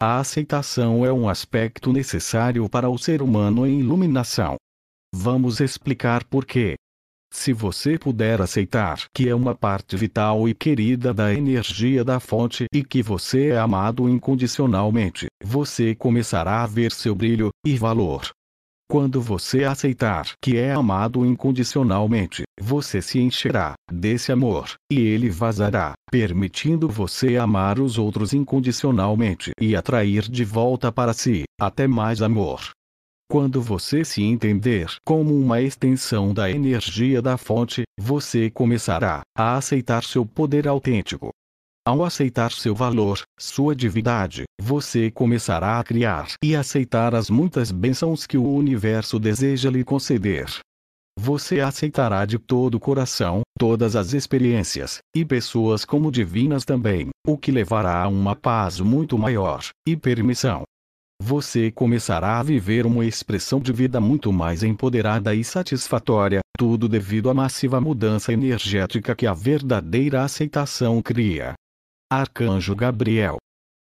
A aceitação é um aspecto necessário para o ser humano em iluminação. Vamos explicar por quê. Se você puder aceitar que é uma parte vital e querida da energia da fonte e que você é amado incondicionalmente, você começará a ver seu brilho e valor. Quando você aceitar que é amado incondicionalmente, você se encherá desse amor, e ele vazará, permitindo você amar os outros incondicionalmente e atrair de volta para si até mais amor. Quando você se entender como uma extensão da energia da fonte, você começará a aceitar seu poder autêntico ao aceitar seu valor, sua divindade, você começará a criar e aceitar as muitas bênçãos que o universo deseja lhe conceder. Você aceitará de todo o coração, todas as experiências, e pessoas como divinas também, o que levará a uma paz muito maior, e permissão. Você começará a viver uma expressão de vida muito mais empoderada e satisfatória, tudo devido à massiva mudança energética que a verdadeira aceitação cria. Arcanjo Gabriel